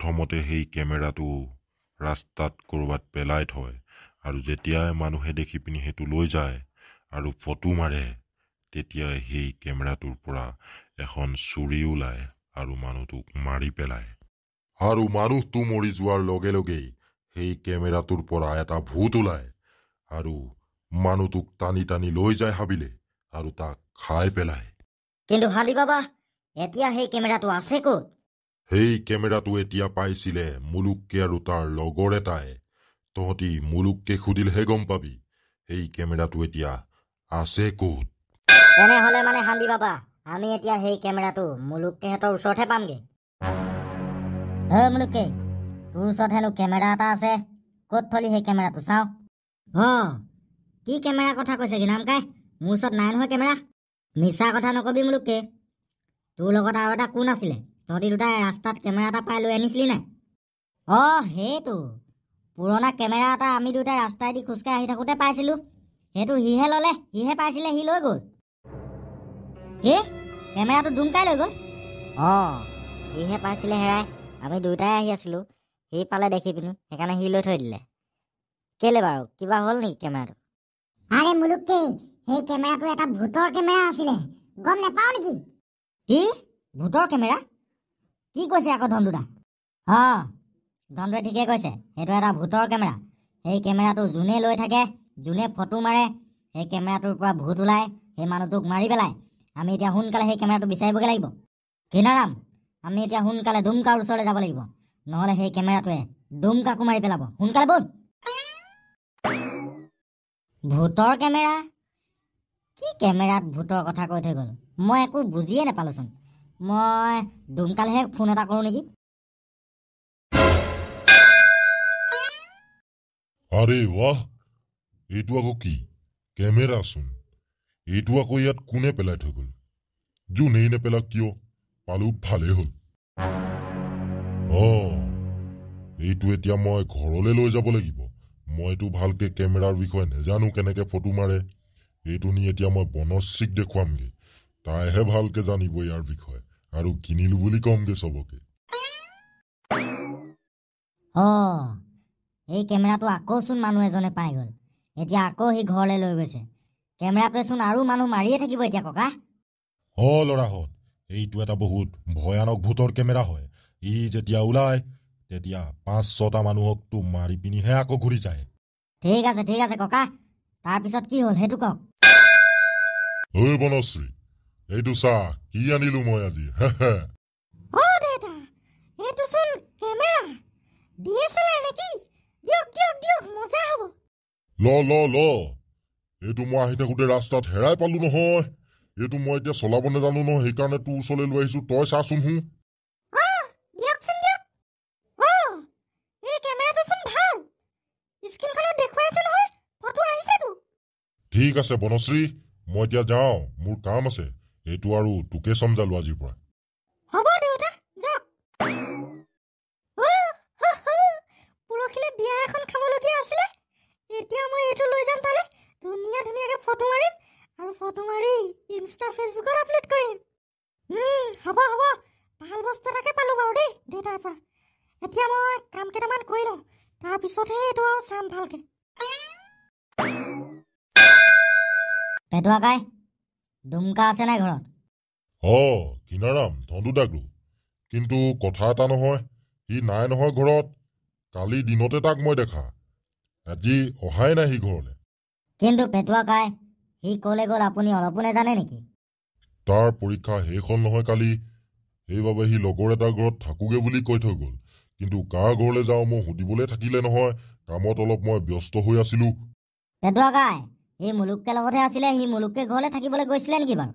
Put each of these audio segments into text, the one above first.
প্ৰথমতে সেই কেমেৰাটো ৰাস্তাত ক'ৰবাত পেলাই থয় আৰু যেতিয়াই মানুহে দেখি পিনি সেইটো লৈ যায় আৰু ফটো মাৰে তেতিয়াই সেই কেমেৰাটোৰ পৰা এখন চুৰি ওলায় আৰু মানুহটোক মাৰি পেলায় আৰু মানুহটো মৰি যোৱাৰ লগে লগেই সেই কেমেৰাটোৰ পৰা এটা ভূত ওলায় আৰু মানুহটোক টানি টানি লৈ যায় হাবিলে আৰু তাক খাই পেলায় কিন্তু হালি বাবা এতিয়া সেই কেমেৰাটো আছে ক'ত সেই কেমেৰাটো এতিয়া পাইছিলে মুলুকে আৰু তাৰ লগৰ এটাই তহঁতি মুলুককে সুধিলহে গম পাবি সেই কেমেৰাটো এতিয়া আছে ক'ত তেনেহ'লে মানে শান্তি বাবা আমি এতিয়া সেই কেমেৰাটো মুলুকেহঁতৰ ওচৰতহে পামগে অ' মুলুকে তোৰ ওচৰত হেনো কেমেৰা এটা আছে ক'ত থলি সেই কেমেৰাটো চাওঁ অঁ কি কেমেৰাৰ কথা কৈছে কাই মোৰ ওচৰত নাই নহয় কেমেৰা মিছা কথা নক'বি মুলুকে তোৰ লগত আৰু এটা কোন আছিলে তহঁতি দুটাই ৰাস্তাত কেমেৰা এটা পাই লৈ আনিছিলি নাই অঁ সেইটো পুৰণা কেমেৰা এটা আমি দুটাই ৰাস্তাইদি খোজকাঢ়ি আহি থাকোঁতে পাইছিলোঁ সেইটো সিহে ল'লে সিহে পাইছিলে সি লৈ গ'ল কি কেমেৰাটো ডুমকাই লৈ গ'ল অঁ সিহে পাইছিলে হেৰাই আমি দুয়োটাই আহি আছিলোঁ সি পালে দেখি পিনি সেইকাৰণে সি লৈ থৈ দিলে কেলে বাৰু কিবা হ'ল নেকি কেমেৰাটো আৰে মুলুকে সেই কেমেৰাটো এটা ভূতৰ কেমেৰা আছিলে গম নেপাওঁ নেকি কি ভূতৰ কেমেৰা কি কৈছে আকৌ দা অঁ ধনদুৱে ঠিকে কৈছে সেইটো এটা ভূতৰ কেমেৰা সেই কেমেৰাটো যোনে লৈ থাকে যোনে ফটো মাৰে সেই কেমেৰাটোৰ পৰা ভূত ওলাই সেই মানুহটোক মাৰি পেলাই আমি এতিয়া সোনকালে সেই কেমেৰাটো বিচাৰিবগৈ লাগিব কিনাৰাম আমি এতিয়া সোনকালে ডুমকাৰ ওচৰলৈ যাব লাগিব নহ'লে সেই কেমেৰাটোৱে ডুমকাকো মাৰি পেলাব সোনকালে বল ভূতৰ কেমেৰা কি কেমেৰাত ভূতৰ কথা কৈ থৈ গ'ল মই একো বুজিয়ে নাপালোচোন মই দুমকালহে ফোন এটা কৰোঁ নেকি আৰে ৱাহ এইটো আকৌ কি কেমেৰাচোন এইটো আকৌ ইয়াত কোনে পেলাই থৈ গ'ল যোনেই নেপেলাক কিয় পালো ভালেই হ'ল অঁ এইটো এতিয়া মই ঘৰলৈ লৈ যাব লাগিব মইতো ভালকে কেমেৰাৰ বিষয়ে নেজানো কেনেকে ফটো মাৰে এইটো নি এতিয়া মই বনশ্ৰীক দেখুৱামগে তাইহে ভালকে জানিব ইয়াৰ বিষয়ে আৰু কিনিলো বুলি কম দে চবকে অঁ এই কেমেৰাটো আকৌচোন মানুহ এজনে পাই গ'ল এতিয়া আকৌ সি ঘৰলৈ লৈ গৈছে কেমেৰাটোৱেচোন আৰু মানুহ মাৰিয়ে থাকিব এতিয়া ককা অ ল'ৰাহঁত এইটো এটা বহুত ভয়ানক ভূতৰ কেমেৰা হয় ই যেতিয়া ওলায় তেতিয়া পাঁচ ছটা মানুহকতো মাৰি পিনিহে আকৌ ঘূৰি যায় ঠিক আছে ঠিক আছে ককা তাৰপিছত কি হ'ল সেইটো কওক বনশ্ৰী এইটো চা কি আনিলো মই আজি ল ল ল এইটো মই আহি থাকোঁতে ৰাস্তাত হেৰাই পালো নহয় এইটো মই এতিয়া চলাব নাজানো ন সেইকাৰণে তোৰ ওচৰলৈ লৈ আহিছো তই চাচোন হু ঠিক আছে বনশ্ৰী মই এতিয়া যাওঁ মোৰ কাম আছে এইটো আৰু তোকে চমজালো আজিৰ পৰা হব দেউতা যাওক কাম কেইটামান কৰি লওঁ তাৰপিছতহে এইটো আৰু চাম ভালকে ডুমকা আছে নাই ঘৰত অ কিনাৰাম ধন্দু ডাকলো কিন্তু কথা এটা নহয় সি নাই নহয় ঘৰত কালি দিনতে তাক মই দেখা আজি অহাই নাই সি ঘৰলৈ কিন্তু পেটুৱা কাই সি ক'লৈ গ'ল আপুনি অলপো নেজানে নেকি তাৰ পৰীক্ষা শেষ হ'ল নহয় কালি সেইবাবে সি লগৰ এটাৰ ঘৰত থাকোগে বুলি কৈ থৈ গ'ল কিন্তু কাৰ ঘৰলৈ যাওঁ মোক সুধিবলৈ থাকিলে নহয় কামত অলপ মই ব্যস্ত হৈ আছিলো পেটুৱা সেই মুলুককে লগতে আছিলে সি মুলুককে ঘৰলৈ থাকিবলৈ গৈছিলে নেকি বাৰু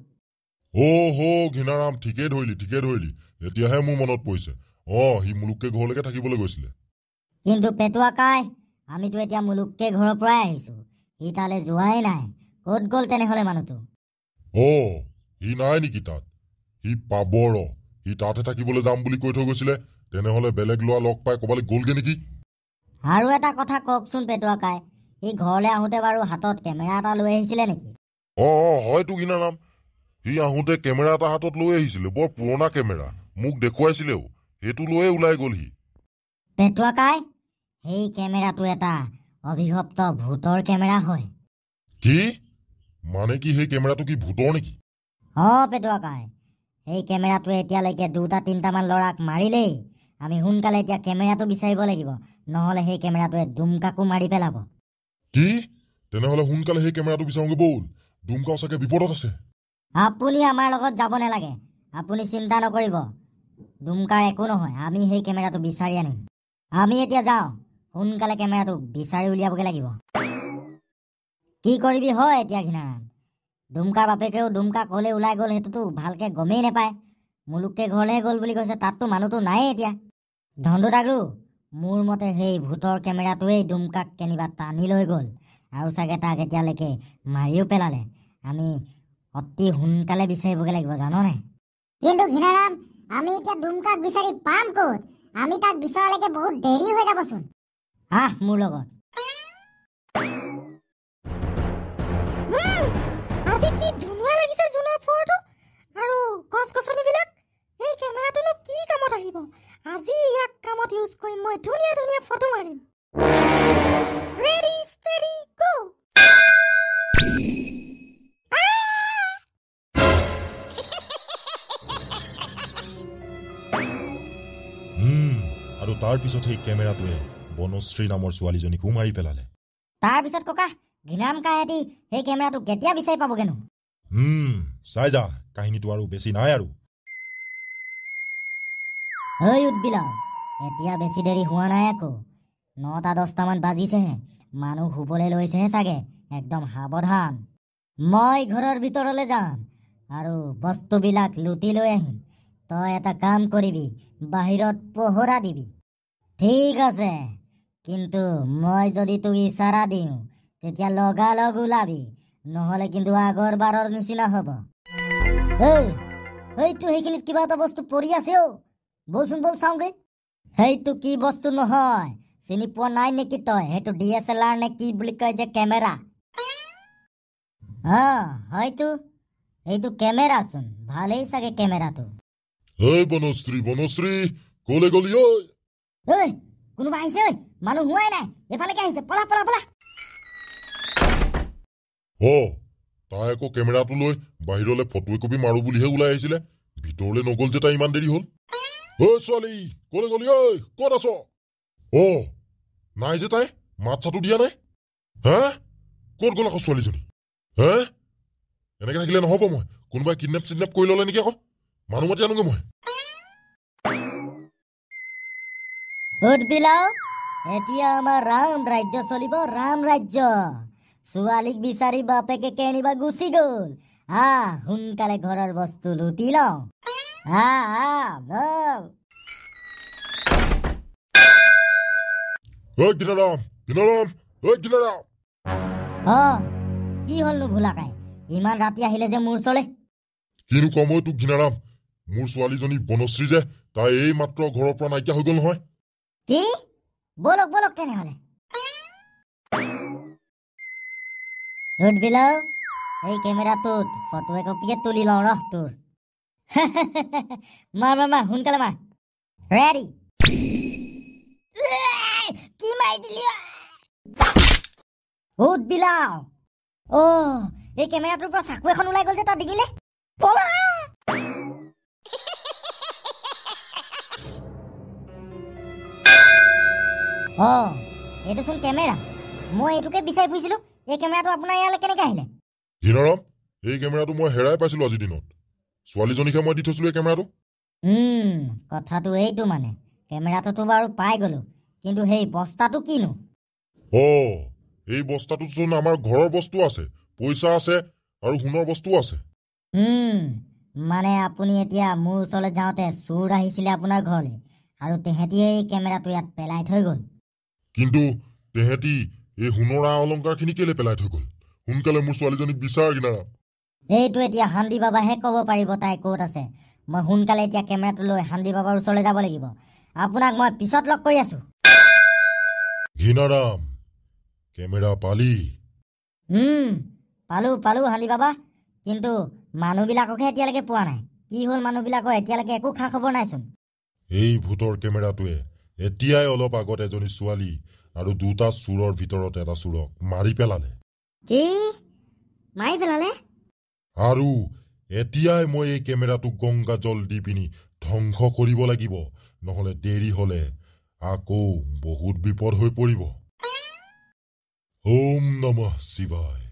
হৌ হৌ ঘৃণাৰাম ঠিকেই ধৰিলি ঠিকেই ধৰিলি এতিয়াহে মোৰ মনত পৰিছে অঁ সি মুলুককে ঘৰলৈকে থাকিবলৈ গৈছিলে কিন্তু পেটুৱা কাই আমিতো এতিয়া মুলুককে ঘৰৰ পৰাই আহিছো সি তালে যোৱাই নাই ক'ত গ'ল তেনেহ'লে মানুহটো অ' সি নাই নেকি তাত সি পাবৰ সি তাতে থাকিবলৈ যাম বুলি কৈ থৈ গৈছিলে তেনেহ'লে বেলেগ লোৱা লগ পাই ক'বালে গ'লগে নেকি আৰু এটা কথা কওকচোন পেটুৱা কাই সি ঘৰলৈ আহোঁতে বাৰু হাতত কেমেৰা এটা লৈ আহিছিলে নেকি অঁ হয়তো কিনাৰাম সি আহোঁতে কেমেৰা এটা হাতত লৈ আহিছিলে বৰ পুৰণা কেমেৰা মোক দেখুৱাইছিলেও সেইটো লৈয়ে ওলাই গ'ল সি পেটুৱা সেই কেমেৰাটো এটা অভিভপ্ত ভূতৰ কেমেৰা হয় কি মানে কি সেই কেমেৰাটো কি ভূতৰ নেকি অঁ পেটুৱা সেই কেমেৰাটোৱে এতিয়ালৈকে দুটা তিনিটামান ল'ৰাক মাৰিলেই আমি সোনকালে এতিয়া কেমেৰাটো বিচাৰিব লাগিব নহ'লে সেই কেমেৰাটোৱে ডুমকাকো মাৰি পেলাব কি তেনেহলে সোনকালে সেই কেমেৰাটো বিচাৰোগে বৌল ডুমকাও চাগে বিপদত আছে আপুনি আমাৰ লগত যাব নালাগে আপুনি চিন্তা নকৰিব ডুমকাৰ একো নহয় আমি সেই কেমেৰাটো বিচাৰি আনিম আমি এতিয়া যাওঁ সোনকালে কেমেৰাটো বিচাৰি উলিয়াবগৈ লাগিব কি কৰিবি হয় এতিয়া ঘিনাৰাম ডুমকাৰ বাপেকেও ডুমকা ক'লে ওলাই গ'ল সেইটোতো ভালকে গমেই নাপায় মোলোককে ঘৰলৈহে গ'ল বুলি কৈছে তাততো মানুহটো নায়েই এতিয়া ধনটো তাকো মোৰ মতে সেই ভূতৰ কেমেৰাটোৱেই ডুমকাক কেনিবা টানি লৈ গ'ল আৰু চাগে তাক এতিয়ালৈকে মাৰিও পেলালে আমি অতি সোনকালে বিচাৰিবগৈ লাগিব জাননে কিন্তু ঘিনাৰাম আমি এতিয়া ডুমকাক বিচাৰি পাম ক'ত আমি তাক বিচৰালৈকে বহুত দেৰি হৈ যাবচোন আহ মোৰ লগত আজি কি ধুনীয়া লাগিছে জোনৰ ফৰটো আৰু গছ গছনিবিলাক এই কেমেৰাটোনো কি কামত আহিব আজি ইয়াক কামত ইউজ কৰিম মই ধুনীয়া ধুনীয়া ফটো মাৰিম আৰু তাৰপিছত সেই কেমেৰাটোৱে বনশ্ৰী নামৰ ছোৱালীজনীকো মাৰি পেলালে তাৰপিছত ককা গিলাম কাহেঁতি সেই কেমেৰাটো কেতিয়া বিচাৰি পাবগেনো চাই যা কাহিনীটো আৰু বেছি নাই আৰু ঐ উদবিলাও এতিয়া বেছি দেৰি হোৱা নাই আকৌ নটা দহটামান বাজিছেহে মানুহ শুবলৈ লৈছেহে চাগে একদম সাৱধান মই ঘৰৰ ভিতৰলৈ যাম আৰু বস্তুবিলাক লুটি লৈ আহিম তই এটা কাম কৰিবি বাহিৰত পহৰা দিবি ঠিক আছে কিন্তু মই যদি তোক ইচাৰা দিওঁ তেতিয়া লগালগ ওলাবি নহ'লে কিন্তু আগৰ বাৰৰ নিচিনা হ'ব এই সেইটো সেইখিনিত কিবা এটা বস্তু পৰি আছে অ' বলচোন বল বলচাওগে সেইটো কি বস্তু নহয় চিনি পোৱা নাই নেকি তই সেইটো ডি এছ এল আৰ নে কি বুলি কয় যে কেমেৰা অ হয়তো এইটো কেমেৰা ভালেই চাগে কেমেৰাটো বনশ্ৰী বনশ্ৰী কলে গলি কোনোবা আহিছে ঐ মানুহ হোৱাই নাই এফালেকে আহিছে পলা পলা পলা অ তাই আকৌ কেমেৰাটো লৈ বাহিৰলৈ ফটো একপি মাৰো বুলিহে ওলাই আহিছিলে ভিতৰলৈ নগ'ল যে তাই ইমান দেৰি হ'ল চোৱালী কলৈ গলি ঐ কত আছ অ নাই যে তাই মাত চাতো দিয়া নাই হে কত গল আকৌ ছোৱালীজনী হে এনেকে থাকিলে নহব মই কোনোবাই কিডনেপ চিডনেপ কৰি ললে নেকি আকৌ মানুহ মাতি আনোগে মই এতিয়া আমাৰ ৰাম ৰাজ্য চলিব ৰাম ৰাজ্য ছোৱালীক বিচাৰি বাপেকে কেনিবা গুচি গল আহ সোনকালে ঘৰৰ বস্তু লুটি লওঁ হ্যাঁ হ্যাঁ বল ওই দিলাম দিলাম ওই দিলাম অ কি হ'ল নো ভোলাকাই ইমান ৰাতি আহিলে যে মোৰ চলে কিনো কম ঐ তোক ঘিনাৰাম মোৰ ছোৱালীজনী বনশ্ৰী যে তাই এই মাত্ৰ ঘৰৰ পৰা নাইকিয়া হৈ গ'ল নহয় কি বলক বলক তেনেহ'লে এই কেমেৰাটোত ফটো একপিকে তুলি লওঁ ৰহ তোৰ মাৰ মাৰ মাৰ সোনকালে মাৰ ৰেডি কি মাৰি এই কেমেৰাটোৰ পৰা চাকু এখন ওলাই গ'ল যে তাত দিগিলে পলা অ এইটোচোন কেমেৰা মই এইটোকে বিচাৰি ফুৰিছিলো এই কেমেৰাটো আপোনাৰ ইয়ালৈ কেনেকৈ আহিলে এই কেমেৰাটো মই হেৰাই পাইছিলো আজি দিনত ছোৱালীজনীকে মই দি থৈছিলোঁ এই কেমেৰাটো কথাটো এইটো মানে কেমেৰাটোতো বাৰু পাই গ'লো কিন্তু সেই বস্তাটো কিনো অ' এই বস্তাটোতচোন আমাৰ ঘৰৰ বস্তু আছে পইচা আছে আৰু সোণৰ বস্তু আছে মানে আপুনি এতিয়া মোৰ ওচৰলৈ যাওঁতে চোৰ আহিছিলে আপোনাৰ ঘৰলৈ আৰু তেহেঁতি এই কেমেৰাটো ইয়াত পেলাই থৈ গ'ল কিন্তু তেহেঁতি এই সোণৰ আ অলংকাৰখিনি কেলৈ পেলাই থৈ গ'ল সোনকালে মোৰ ছোৱালীজনীক বিচাৰ কিনাৰা এইটো এতিয়া হান্দি বাবাহে ক'ব পাৰিব তাই ক'ত আছে মই সোনকালে এতিয়া কেমেৰাটো লৈ হান্দি বাবাৰ ওচৰলৈ যাব লাগিব আপোনাক মই পিছত লগ কৰি আছো পালো পালো হান্দি বাবা কিন্তু মানুহবিলাককহে এতিয়ালৈকে পোৱা নাই কি হ'ল মানুহবিলাকৰ এতিয়ালৈকে একো খা খবৰ নাইচোন এই ভূতৰ কেমেৰাটোৱে এতিয়াই অলপ আগত এজনী ছোৱালী আৰু দুটা চোৰৰ ভিতৰত এটা চোৰক মাৰি পেলালে কি মাৰি পেলালে আৰু এতিয়াই মই এই কেমেৰাটোক গংগা জল দি পিনি ধ্বংস কৰিব লাগিব নহ'লে দেৰি হ'লে আকৌ বহুত বিপদ হৈ পৰিব ওম নম শিৱাই